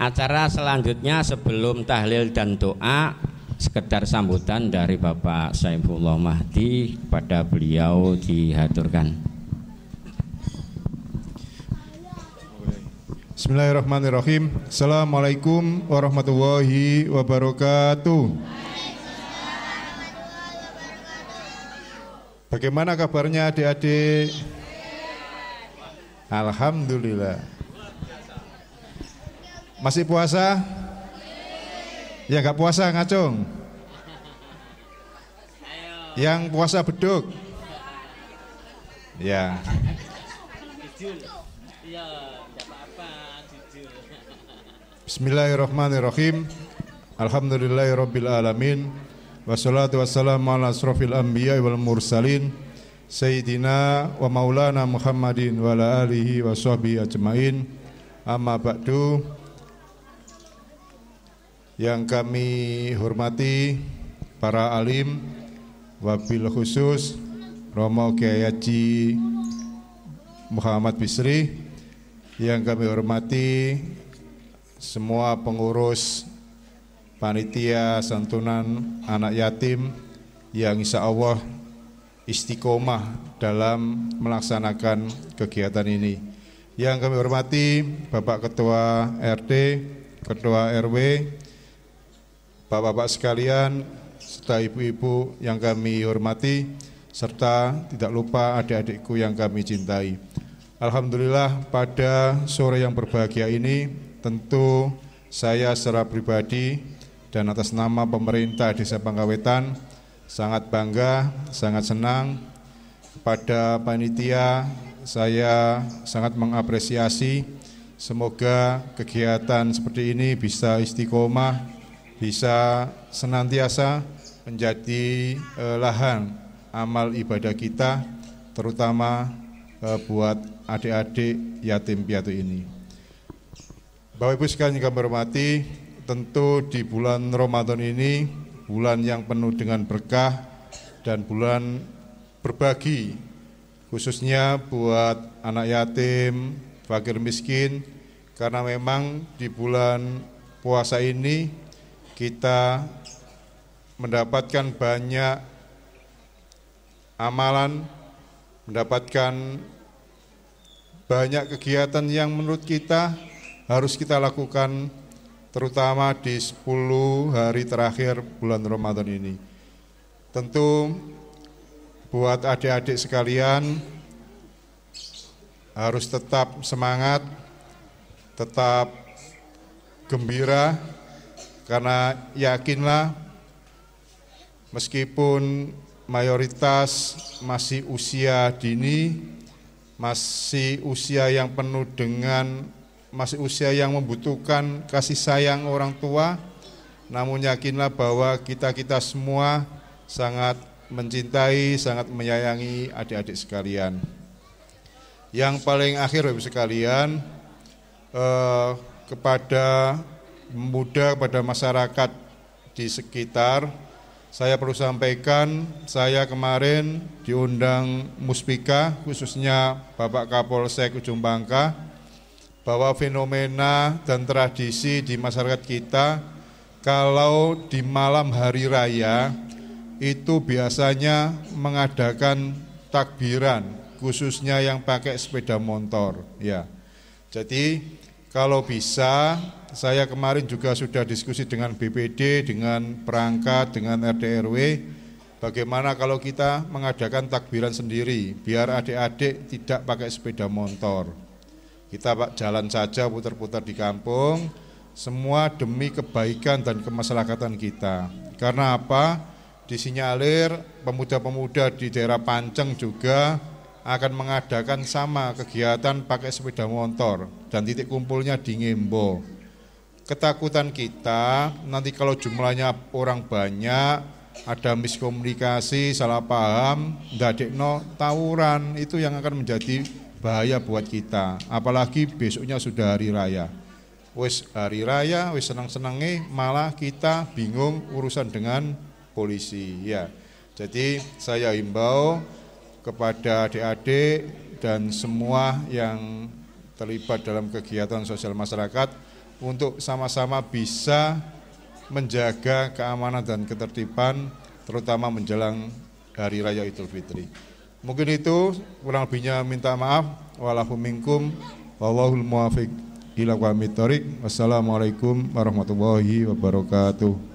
Acara selanjutnya sebelum tahlil dan doa sekedar sambutan dari Bapak Saifullah Mahdi kepada beliau dihaturkan. Bismillahirrahmanirrahim. Assalamualaikum warahmatullahi wabarakatuh. Bagaimana kabarnya adik-adik? Alhamdulillah. Masih puasa? Ya nggak puasa ngacung. Yang puasa beduk. Ya. Bismillahirrahmanirrahim. Alhamdulillahirabbil alamin. Wassalatu wassalamu ala asrofil anbiya wal mursalin Sayyidina wa maulana Muhammadin wa ala alihi wa sahbihi ajmain Amma ba'du yang kami hormati para alim wabil khusus Romo Kiai Haji Muhammad Bisri yang kami hormati semua pengurus panitia santunan anak yatim yang insya Allah istiqomah dalam melaksanakan kegiatan ini. Yang kami hormati Bapak Ketua RT, Ketua RW, Bapak-bapak sekalian, serta ibu-ibu yang kami hormati, serta tidak lupa adik-adikku yang kami cintai. Alhamdulillah pada sore yang berbahagia ini tentu saya secara pribadi dan atas nama pemerintah Desa Pangkawetan sangat bangga, sangat senang pada panitia saya sangat mengapresiasi semoga kegiatan seperti ini bisa istiqomah bisa senantiasa menjadi eh, lahan amal ibadah kita terutama eh, buat adik-adik yatim piatu ini. Bapak Ibu sekalian yang kami hormati, tentu di bulan Ramadan ini bulan yang penuh dengan berkah dan bulan berbagi khususnya buat anak yatim, fakir miskin karena memang di bulan puasa ini kita mendapatkan banyak amalan, mendapatkan banyak kegiatan yang menurut kita harus kita lakukan terutama di 10 hari terakhir bulan Ramadan ini. Tentu buat adik-adik sekalian harus tetap semangat, tetap gembira, karena yakinlah meskipun mayoritas masih usia dini, masih usia yang penuh dengan masih usia yang membutuhkan kasih sayang orang tua, namun yakinlah bahwa kita-kita semua sangat mencintai, sangat menyayangi adik-adik sekalian. Yang paling akhir Bapak sekalian eh, kepada muda pada masyarakat di sekitar. Saya perlu sampaikan, saya kemarin diundang Muspika, khususnya Bapak Kapolsek Ujung Bangka, bahwa fenomena dan tradisi di masyarakat kita kalau di malam hari raya itu biasanya mengadakan takbiran, khususnya yang pakai sepeda motor. Ya, jadi kalau bisa saya kemarin juga sudah diskusi dengan BPD, dengan perangkat, dengan RDRW, bagaimana kalau kita mengadakan takbiran sendiri, biar adik-adik tidak pakai sepeda motor. Kita pak jalan saja putar-putar di kampung, semua demi kebaikan dan kemaslahatan kita. Karena apa? Disinyalir pemuda-pemuda di daerah Panceng juga akan mengadakan sama kegiatan pakai sepeda motor dan titik kumpulnya di Ngembo. Ketakutan kita nanti kalau jumlahnya orang banyak, ada miskomunikasi, salah paham, no tawuran, itu yang akan menjadi bahaya buat kita. Apalagi besoknya sudah hari raya. Wis hari raya, wis senang-senangi, malah kita bingung urusan dengan polisi. Ya, jadi saya himbau kepada adik-adik dan semua yang terlibat dalam kegiatan sosial masyarakat untuk sama-sama bisa menjaga keamanan dan ketertiban terutama menjelang Hari Raya Idul Fitri. Mungkin itu kurang lebihnya minta maaf. Walahu minkum. Wallahul muwafiq ila Wassalamualaikum warahmatullahi wabarakatuh.